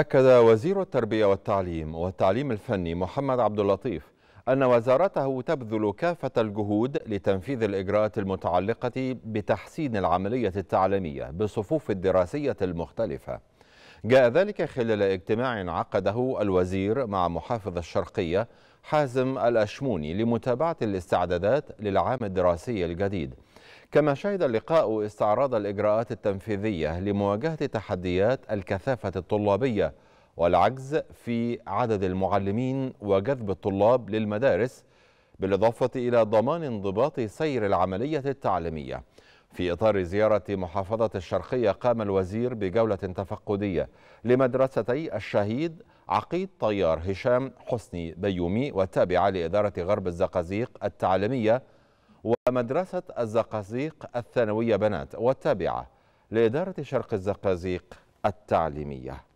أكد وزير التربية والتعليم والتعليم الفني محمد عبد اللطيف أن وزارته تبذل كافة الجهود لتنفيذ الإجراءات المتعلقة بتحسين العملية التعليمية بالصفوف الدراسية المختلفة جاء ذلك خلال اجتماع عقده الوزير مع محافظ الشرقية حازم الأشموني لمتابعة الاستعدادات للعام الدراسي الجديد كما شهد اللقاء استعراض الإجراءات التنفيذية لمواجهة تحديات الكثافة الطلابية والعجز في عدد المعلمين وجذب الطلاب للمدارس بالإضافة إلى ضمان انضباط سير العملية التعليمية في إطار زيارة محافظة الشرقية قام الوزير بجولة تفقدية لمدرستي الشهيد عقيد طيار هشام حسني بيومي والتابعة لإدارة غرب الزقازيق التعليمية ومدرسة الزقازيق الثانوية بنات والتابعة لإدارة شرق الزقازيق التعليمية